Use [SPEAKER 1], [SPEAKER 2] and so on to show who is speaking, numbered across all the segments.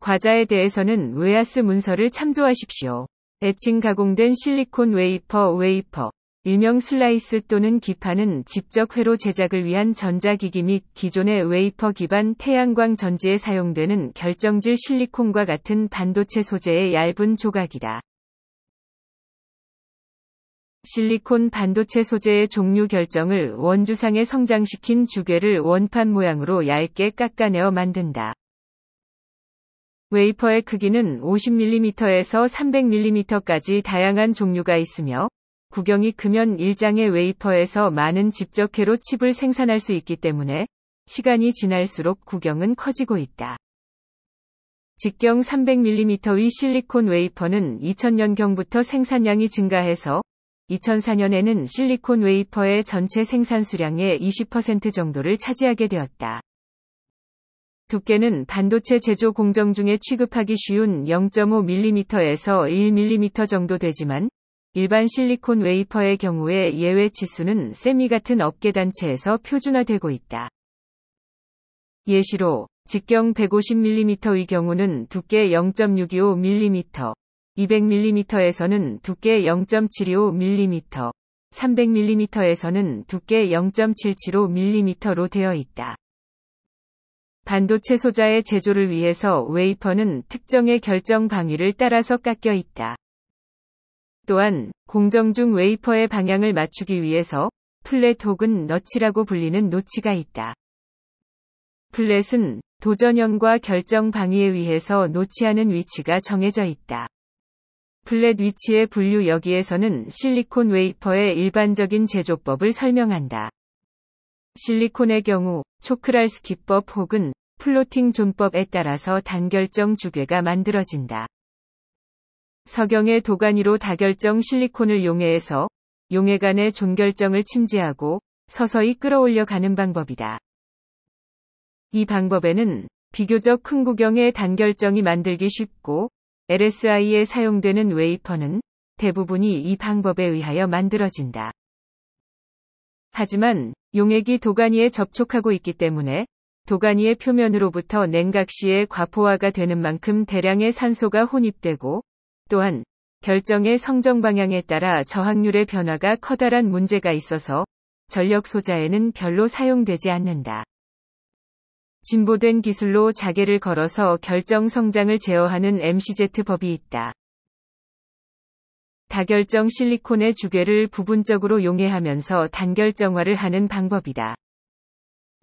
[SPEAKER 1] 과자에 대해서는 웨아스 문서를 참조하십시오. 애칭 가공된 실리콘 웨이퍼 웨이퍼 일명 슬라이스 또는 기판은 직접 회로 제작을 위한 전자기기 및 기존의 웨이퍼 기반 태양광 전지에 사용되는 결정질 실리콘과 같은 반도체 소재의 얇은 조각이다. 실리콘 반도체 소재의 종류 결정을 원주상에 성장시킨 주괴를 원판 모양으로 얇게 깎아내어 만든다. 웨이퍼의 크기는 50mm에서 300mm까지 다양한 종류가 있으며 구경이 크면 일장의 웨이퍼에서 많은 집적회로 칩을 생산할 수 있기 때문에 시간이 지날수록 구경은 커지고 있다. 직경 300mm의 실리콘 웨이퍼는 2000년경부터 생산량이 증가해서 2004년에는 실리콘 웨이퍼의 전체 생산 수량의 20% 정도를 차지하게 되었다. 두께는 반도체 제조 공정 중에 취급하기 쉬운 0.5mm에서 1mm 정도 되지만 일반 실리콘 웨이퍼의 경우에 예외 치수는 세미 같은 업계 단체에서 표준화되고 있다. 예시로 직경 150mm의 경우는 두께 0.625mm, 200mm에서는 두께 0.725mm, 300mm에서는 두께 0.775mm로 되어 있다. 반도체 소자의 제조를 위해서 웨이퍼는 특정의 결정 방위를 따라서 깎여 있다. 또한 공정 중 웨이퍼의 방향을 맞추기 위해서 플랫 혹은 너치라고 불리는 노치가 있다. 플랫은 도전형과 결정 방위에 의해서 노치하는 위치가 정해져 있다. 플랫 위치의 분류 여기에서는 실리콘 웨이퍼의 일반적인 제조법을 설명한다. 실리콘의 경우 초크랄스기법 혹은 플로팅 존법에 따라서 단결정 주괴가 만들어진다. 서경의 도가니로 다결정 실리콘을 용해해서 용해 간의 존결정을 침지하고 서서히 끌어올려 가는 방법이다. 이 방법에는 비교적 큰 구경의 단결정이 만들기 쉽고 LSI에 사용되는 웨이퍼는 대부분이 이 방법에 의하여 만들어진다. 하지만 용액이 도가니에 접촉하고 있기 때문에 도가니의 표면으로부터 냉각 시에 과포화가 되는 만큼 대량의 산소가 혼입되고 또한 결정의 성정 방향에 따라 저항률의 변화가 커다란 문제가 있어서 전력 소자에는 별로 사용되지 않는다. 진보된 기술로 자개를 걸어서 결정 성장을 제어하는 MCZ 법이 있다. 다결정 실리콘의 주괴를 부분적으로 용해하면서 단결정화를 하는 방법이다.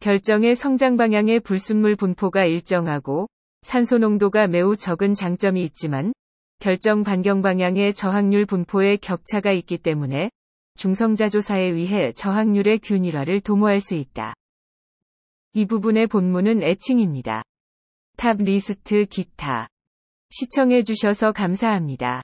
[SPEAKER 1] 결정의 성장 방향의 불순물 분포가 일정하고 산소 농도가 매우 적은 장점이 있지만 결정 반경 방향의 저항률 분포에 격차가 있기 때문에 중성자 조사에 의해 저항률의 균일화를 도모할 수 있다. 이 부분의 본문은 애칭입니다. 탑 리스트 기타. 시청해주셔서 감사합니다.